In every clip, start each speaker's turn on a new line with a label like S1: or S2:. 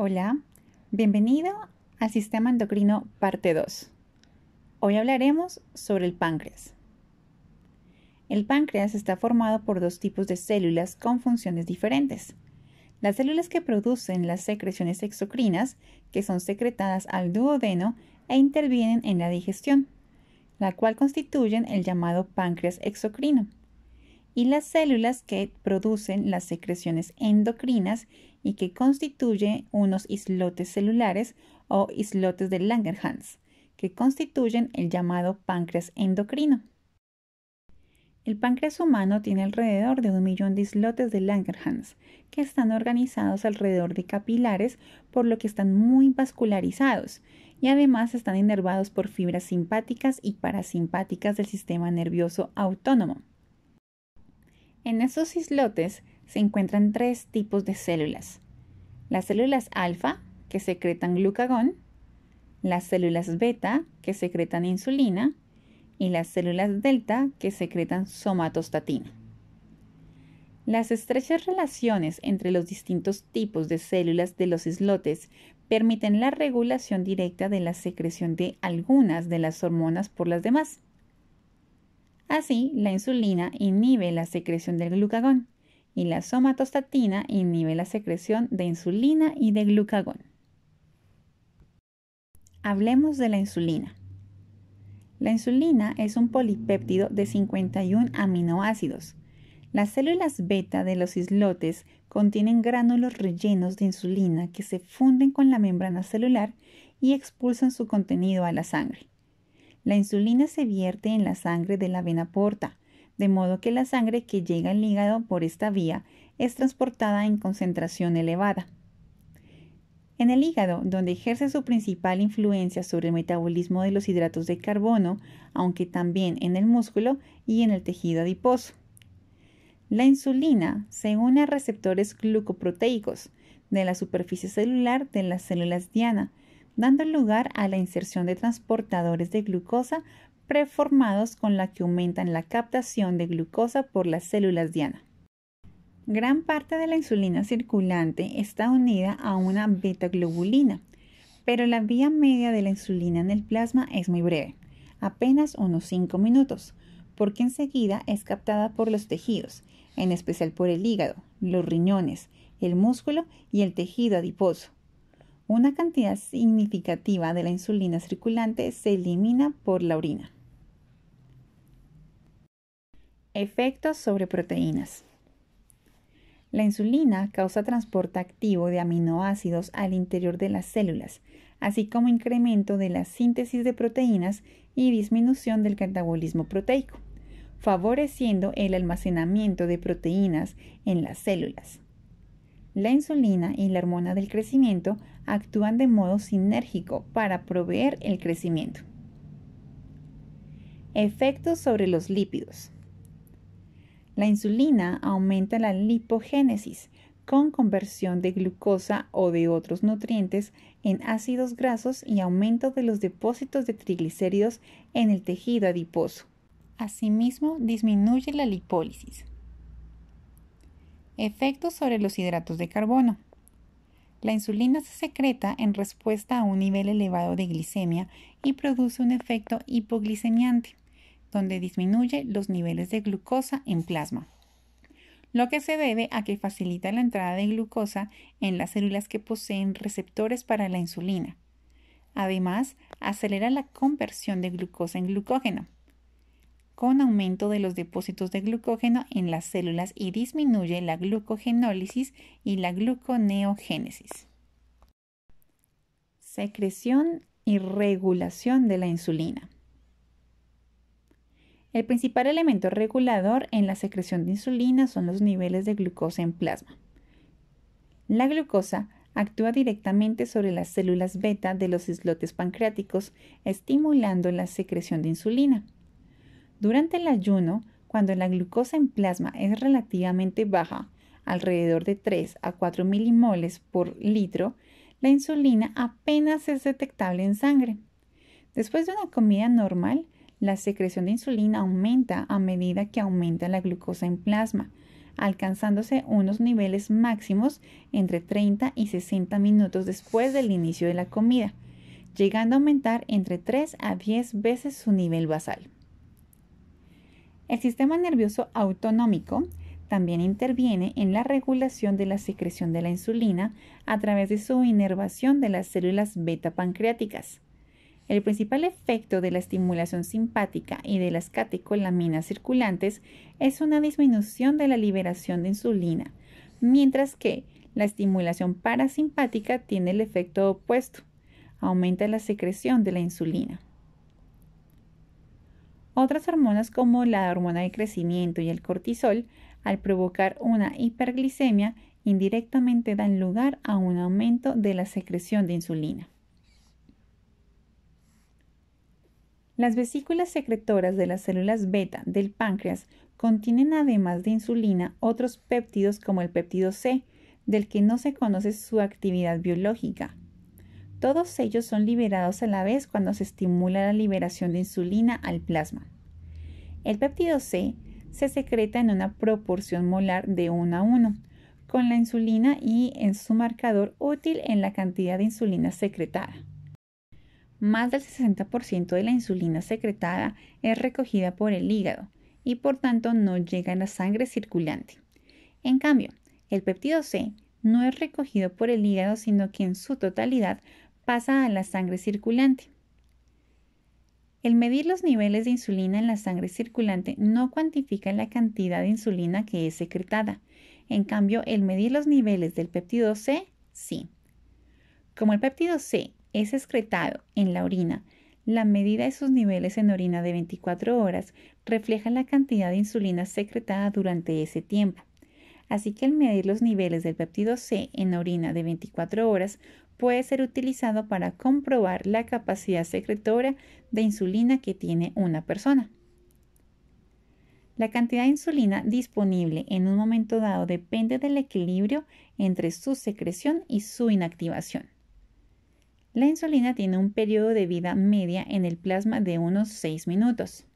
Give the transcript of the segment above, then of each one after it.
S1: Hola, bienvenido al Sistema Endocrino Parte 2. Hoy hablaremos sobre el páncreas. El páncreas está formado por dos tipos de células con funciones diferentes. Las células que producen las secreciones exocrinas, que son secretadas al duodeno e intervienen en la digestión, la cual constituyen el llamado páncreas exocrino. Y las células que producen las secreciones endocrinas y que constituye unos islotes celulares o islotes de Langerhans, que constituyen el llamado páncreas endocrino. El páncreas humano tiene alrededor de un millón de islotes de Langerhans, que están organizados alrededor de capilares, por lo que están muy vascularizados y además están inervados por fibras simpáticas y parasimpáticas del sistema nervioso autónomo. En esos islotes se encuentran tres tipos de células. Las células alfa, que secretan glucagón, las células beta, que secretan insulina, y las células delta, que secretan somatostatina. Las estrechas relaciones entre los distintos tipos de células de los islotes permiten la regulación directa de la secreción de algunas de las hormonas por las demás. Así, la insulina inhibe la secreción del glucagón, y la somatostatina inhibe la secreción de insulina y de glucagón. Hablemos de la insulina. La insulina es un polipéptido de 51 aminoácidos. Las células beta de los islotes contienen gránulos rellenos de insulina que se funden con la membrana celular y expulsan su contenido a la sangre. La insulina se vierte en la sangre de la vena porta, de modo que la sangre que llega al hígado por esta vía es transportada en concentración elevada. En el hígado, donde ejerce su principal influencia sobre el metabolismo de los hidratos de carbono, aunque también en el músculo y en el tejido adiposo. La insulina se une a receptores glucoproteicos de la superficie celular de las células diana, dando lugar a la inserción de transportadores de glucosa preformados con la que aumentan la captación de glucosa por las células diana. Gran parte de la insulina circulante está unida a una beta-globulina, pero la vía media de la insulina en el plasma es muy breve, apenas unos 5 minutos, porque enseguida es captada por los tejidos, en especial por el hígado, los riñones, el músculo y el tejido adiposo. Una cantidad significativa de la insulina circulante se elimina por la orina. Efectos sobre proteínas. La insulina causa transporte activo de aminoácidos al interior de las células, así como incremento de la síntesis de proteínas y disminución del catabolismo proteico, favoreciendo el almacenamiento de proteínas en las células. La insulina y la hormona del crecimiento actúan de modo sinérgico para proveer el crecimiento. Efectos sobre los lípidos. La insulina aumenta la lipogénesis con conversión de glucosa o de otros nutrientes en ácidos grasos y aumento de los depósitos de triglicéridos en el tejido adiposo. Asimismo, disminuye la lipólisis. Efectos sobre los hidratos de carbono. La insulina se secreta en respuesta a un nivel elevado de glicemia y produce un efecto hipoglicemiante donde disminuye los niveles de glucosa en plasma, lo que se debe a que facilita la entrada de glucosa en las células que poseen receptores para la insulina. Además, acelera la conversión de glucosa en glucógeno, con aumento de los depósitos de glucógeno en las células y disminuye la glucogenólisis y la gluconeogénesis. Secreción y regulación de la insulina. El principal elemento regulador en la secreción de insulina son los niveles de glucosa en plasma. La glucosa actúa directamente sobre las células beta de los islotes pancreáticos, estimulando la secreción de insulina. Durante el ayuno, cuando la glucosa en plasma es relativamente baja, alrededor de 3 a 4 milimoles por litro, la insulina apenas es detectable en sangre. Después de una comida normal, la secreción de insulina aumenta a medida que aumenta la glucosa en plasma, alcanzándose unos niveles máximos entre 30 y 60 minutos después del inicio de la comida, llegando a aumentar entre 3 a 10 veces su nivel basal. El sistema nervioso autonómico también interviene en la regulación de la secreción de la insulina a través de su inervación de las células beta pancreáticas. El principal efecto de la estimulación simpática y de las catecolaminas circulantes es una disminución de la liberación de insulina, mientras que la estimulación parasimpática tiene el efecto opuesto, aumenta la secreción de la insulina. Otras hormonas como la hormona de crecimiento y el cortisol, al provocar una hiperglicemia, indirectamente dan lugar a un aumento de la secreción de insulina. Las vesículas secretoras de las células beta del páncreas contienen además de insulina otros péptidos como el péptido C, del que no se conoce su actividad biológica. Todos ellos son liberados a la vez cuando se estimula la liberación de insulina al plasma. El péptido C se secreta en una proporción molar de 1 a 1 con la insulina y en su marcador útil en la cantidad de insulina secretada más del 60% de la insulina secretada es recogida por el hígado y por tanto no llega a la sangre circulante. En cambio, el péptido C no es recogido por el hígado, sino que en su totalidad pasa a la sangre circulante. El medir los niveles de insulina en la sangre circulante no cuantifica la cantidad de insulina que es secretada. En cambio, el medir los niveles del péptido C, sí. Como el péptido C es excretado en la orina, la medida de sus niveles en orina de 24 horas refleja la cantidad de insulina secretada durante ese tiempo. Así que el medir los niveles del péptido C en orina de 24 horas puede ser utilizado para comprobar la capacidad secretora de insulina que tiene una persona. La cantidad de insulina disponible en un momento dado depende del equilibrio entre su secreción y su inactivación. La insulina tiene un periodo de vida media en el plasma de unos 6 minutos.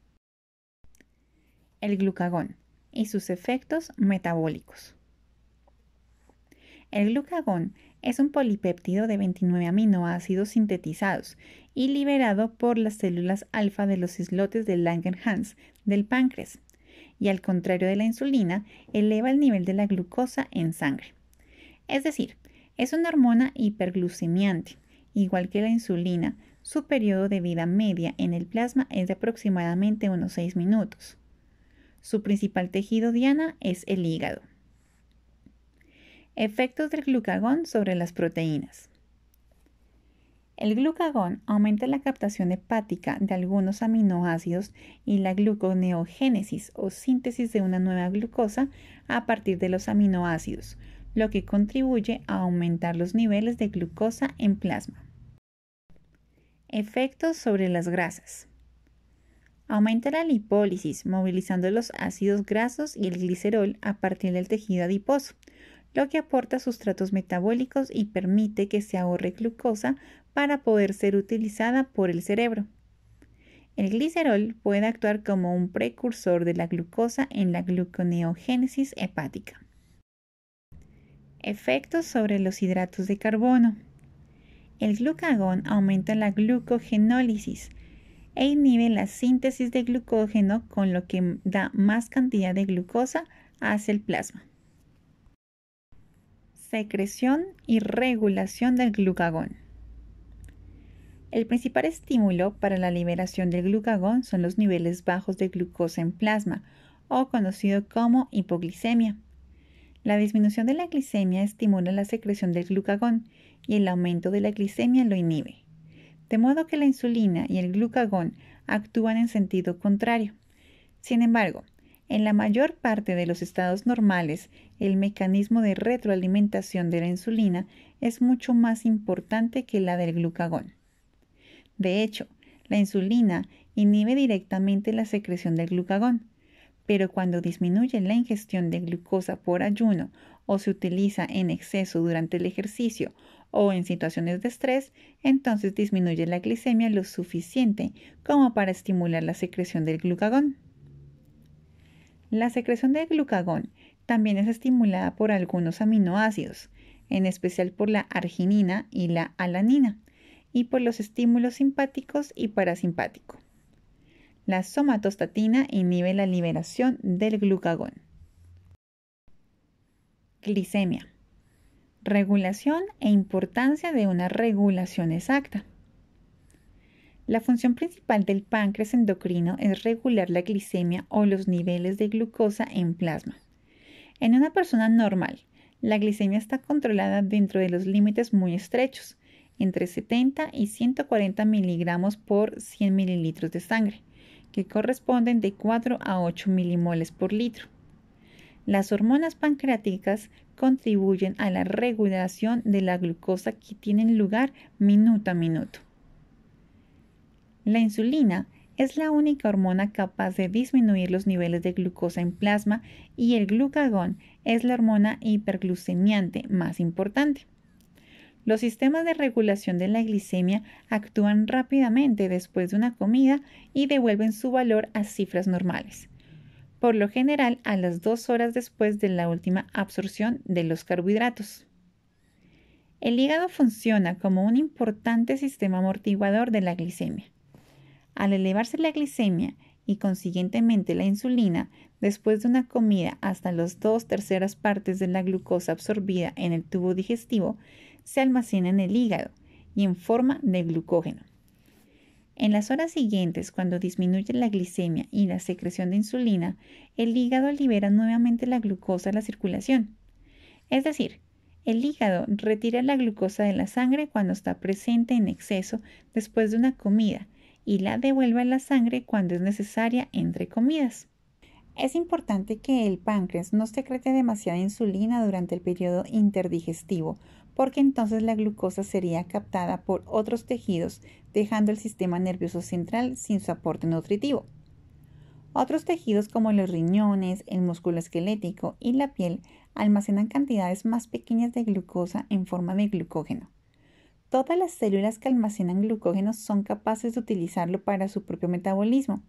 S1: El glucagón y sus efectos metabólicos. El glucagón es un polipéptido de 29 aminoácidos sintetizados y liberado por las células alfa de los islotes de Langerhans del páncreas, y al contrario de la insulina, eleva el nivel de la glucosa en sangre. Es decir, es una hormona hiperglucemiante igual que la insulina, su periodo de vida media en el plasma es de aproximadamente unos 6 minutos. Su principal tejido diana es el hígado. Efectos del glucagón sobre las proteínas. El glucagón aumenta la captación hepática de algunos aminoácidos y la gluconeogénesis o síntesis de una nueva glucosa a partir de los aminoácidos, lo que contribuye a aumentar los niveles de glucosa en plasma. Efectos sobre las grasas. Aumenta la lipólisis, movilizando los ácidos grasos y el glicerol a partir del tejido adiposo, lo que aporta sustratos metabólicos y permite que se ahorre glucosa para poder ser utilizada por el cerebro. El glicerol puede actuar como un precursor de la glucosa en la gluconeogénesis hepática. Efectos sobre los hidratos de carbono. El glucagón aumenta la glucogenólisis e inhibe la síntesis de glucógeno con lo que da más cantidad de glucosa hacia el plasma. Secreción y regulación del glucagón. El principal estímulo para la liberación del glucagón son los niveles bajos de glucosa en plasma, o conocido como hipoglicemia la disminución de la glicemia estimula la secreción del glucagón y el aumento de la glicemia lo inhibe. De modo que la insulina y el glucagón actúan en sentido contrario. Sin embargo, en la mayor parte de los estados normales, el mecanismo de retroalimentación de la insulina es mucho más importante que la del glucagón. De hecho, la insulina inhibe directamente la secreción del glucagón, pero cuando disminuye la ingestión de glucosa por ayuno o se utiliza en exceso durante el ejercicio o en situaciones de estrés, entonces disminuye la glicemia lo suficiente como para estimular la secreción del glucagón. La secreción del glucagón también es estimulada por algunos aminoácidos, en especial por la arginina y la alanina, y por los estímulos simpáticos y parasimpáticos. La somatostatina inhibe la liberación del glucagón. Glicemia. Regulación e importancia de una regulación exacta. La función principal del páncreas endocrino es regular la glicemia o los niveles de glucosa en plasma. En una persona normal, la glicemia está controlada dentro de los límites muy estrechos, entre 70 y 140 miligramos por 100 mililitros de sangre que corresponden de 4 a 8 milimoles por litro. Las hormonas pancreáticas contribuyen a la regulación de la glucosa que tienen lugar minuto a minuto. La insulina es la única hormona capaz de disminuir los niveles de glucosa en plasma y el glucagón es la hormona hiperglucemiante más importante. Los sistemas de regulación de la glicemia actúan rápidamente después de una comida y devuelven su valor a cifras normales, por lo general a las dos horas después de la última absorción de los carbohidratos. El hígado funciona como un importante sistema amortiguador de la glicemia. Al elevarse la glicemia y consiguientemente la insulina, después de una comida hasta las dos terceras partes de la glucosa absorbida en el tubo digestivo, se almacena en el hígado y en forma de glucógeno. En las horas siguientes, cuando disminuye la glicemia y la secreción de insulina, el hígado libera nuevamente la glucosa a la circulación. Es decir, el hígado retira la glucosa de la sangre cuando está presente en exceso después de una comida y la devuelve a la sangre cuando es necesaria entre comidas. Es importante que el páncreas no secrete demasiada insulina durante el periodo interdigestivo porque entonces la glucosa sería captada por otros tejidos, dejando el sistema nervioso central sin su aporte nutritivo. Otros tejidos como los riñones, el músculo esquelético y la piel almacenan cantidades más pequeñas de glucosa en forma de glucógeno. Todas las células que almacenan glucógeno son capaces de utilizarlo para su propio metabolismo,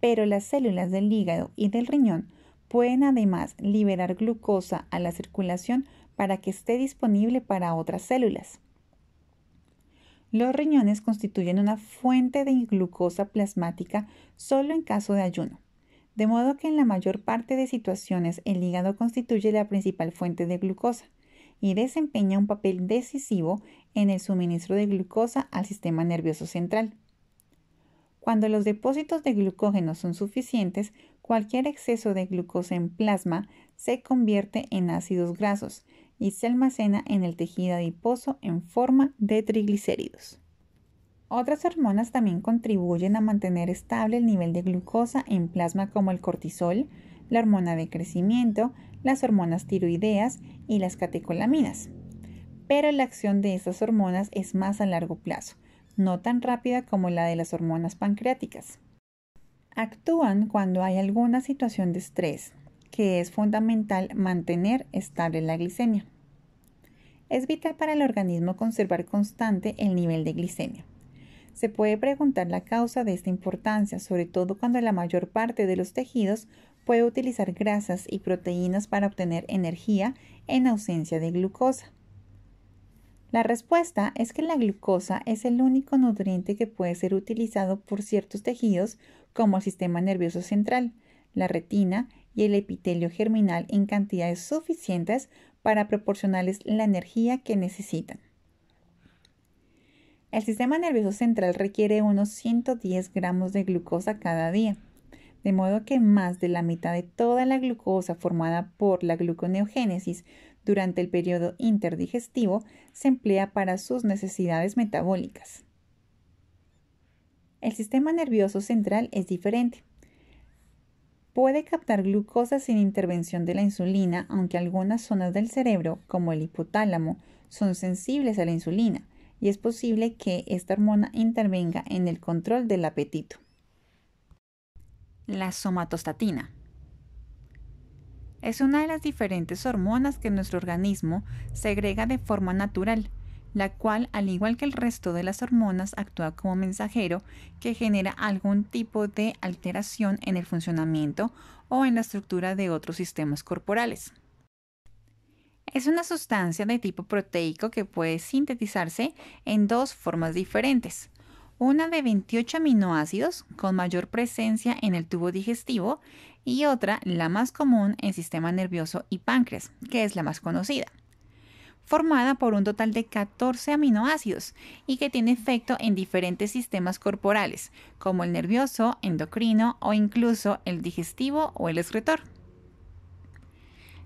S1: pero las células del hígado y del riñón pueden además liberar glucosa a la circulación para que esté disponible para otras células. Los riñones constituyen una fuente de glucosa plasmática solo en caso de ayuno, de modo que en la mayor parte de situaciones el hígado constituye la principal fuente de glucosa y desempeña un papel decisivo en el suministro de glucosa al sistema nervioso central. Cuando los depósitos de glucógeno son suficientes, cualquier exceso de glucosa en plasma se convierte en ácidos grasos, y se almacena en el tejido adiposo en forma de triglicéridos. Otras hormonas también contribuyen a mantener estable el nivel de glucosa en plasma como el cortisol, la hormona de crecimiento, las hormonas tiroideas y las catecolaminas. Pero la acción de estas hormonas es más a largo plazo, no tan rápida como la de las hormonas pancreáticas. Actúan cuando hay alguna situación de estrés, que es fundamental mantener estable la glicemia. Es vital para el organismo conservar constante el nivel de glicemia. Se puede preguntar la causa de esta importancia, sobre todo cuando la mayor parte de los tejidos puede utilizar grasas y proteínas para obtener energía en ausencia de glucosa. La respuesta es que la glucosa es el único nutriente que puede ser utilizado por ciertos tejidos como el sistema nervioso central, la retina y el epitelio germinal en cantidades suficientes para proporcionarles la energía que necesitan. El sistema nervioso central requiere unos 110 gramos de glucosa cada día, de modo que más de la mitad de toda la glucosa formada por la gluconeogénesis durante el periodo interdigestivo se emplea para sus necesidades metabólicas. El sistema nervioso central es diferente. Puede captar glucosa sin intervención de la insulina, aunque algunas zonas del cerebro, como el hipotálamo, son sensibles a la insulina y es posible que esta hormona intervenga en el control del apetito. La somatostatina es una de las diferentes hormonas que nuestro organismo segrega de forma natural la cual, al igual que el resto de las hormonas, actúa como mensajero que genera algún tipo de alteración en el funcionamiento o en la estructura de otros sistemas corporales. Es una sustancia de tipo proteico que puede sintetizarse en dos formas diferentes. Una de 28 aminoácidos con mayor presencia en el tubo digestivo y otra, la más común, en sistema nervioso y páncreas, que es la más conocida formada por un total de 14 aminoácidos y que tiene efecto en diferentes sistemas corporales, como el nervioso, endocrino o incluso el digestivo o el excretor.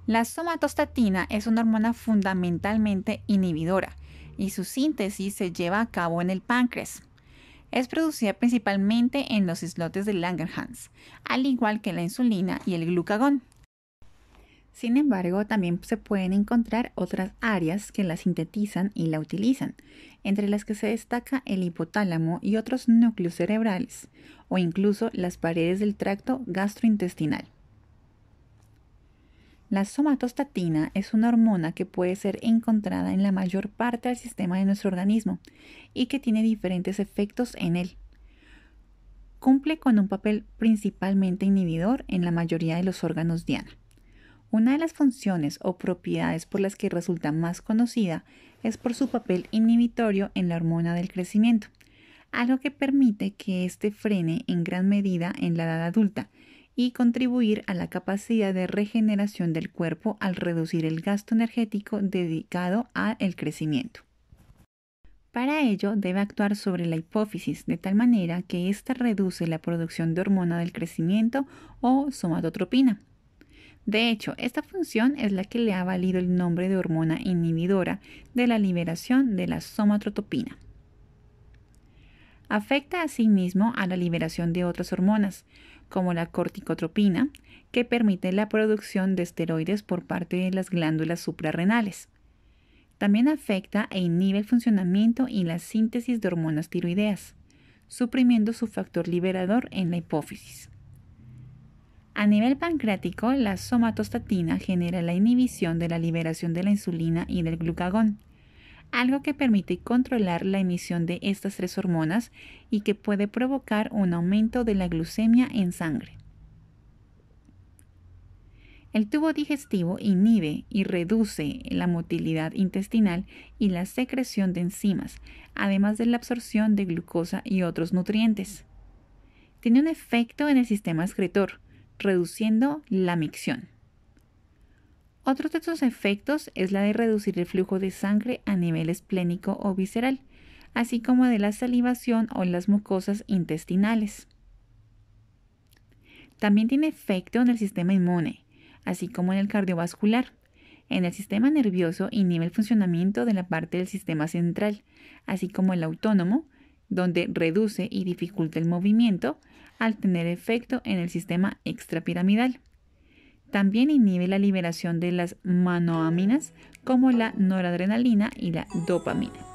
S1: La somatostatina es una hormona fundamentalmente inhibidora y su síntesis se lleva a cabo en el páncreas. Es producida principalmente en los islotes de Langerhans, al igual que la insulina y el glucagón. Sin embargo, también se pueden encontrar otras áreas que la sintetizan y la utilizan, entre las que se destaca el hipotálamo y otros núcleos cerebrales, o incluso las paredes del tracto gastrointestinal. La somatostatina es una hormona que puede ser encontrada en la mayor parte del sistema de nuestro organismo y que tiene diferentes efectos en él. Cumple con un papel principalmente inhibidor en la mayoría de los órganos diana. Una de las funciones o propiedades por las que resulta más conocida es por su papel inhibitorio en la hormona del crecimiento, algo que permite que éste frene en gran medida en la edad adulta y contribuir a la capacidad de regeneración del cuerpo al reducir el gasto energético dedicado al crecimiento. Para ello debe actuar sobre la hipófisis de tal manera que ésta reduce la producción de hormona del crecimiento o somatotropina, de hecho, esta función es la que le ha valido el nombre de hormona inhibidora de la liberación de la somatotropina. Afecta asimismo a la liberación de otras hormonas, como la corticotropina, que permite la producción de esteroides por parte de las glándulas suprarrenales. También afecta e inhibe el funcionamiento y la síntesis de hormonas tiroideas, suprimiendo su factor liberador en la hipófisis. A nivel pancreático, la somatostatina genera la inhibición de la liberación de la insulina y del glucagón, algo que permite controlar la emisión de estas tres hormonas y que puede provocar un aumento de la glucemia en sangre. El tubo digestivo inhibe y reduce la motilidad intestinal y la secreción de enzimas, además de la absorción de glucosa y otros nutrientes. Tiene un efecto en el sistema excretor, reduciendo la micción. Otro de sus efectos es la de reducir el flujo de sangre a nivel esplénico o visceral, así como de la salivación o las mucosas intestinales. También tiene efecto en el sistema inmune, así como en el cardiovascular, en el sistema nervioso y el funcionamiento de la parte del sistema central, así como el autónomo, donde reduce y dificulta el movimiento, al tener efecto en el sistema extrapiramidal. También inhibe la liberación de las monoaminas como la noradrenalina y la dopamina.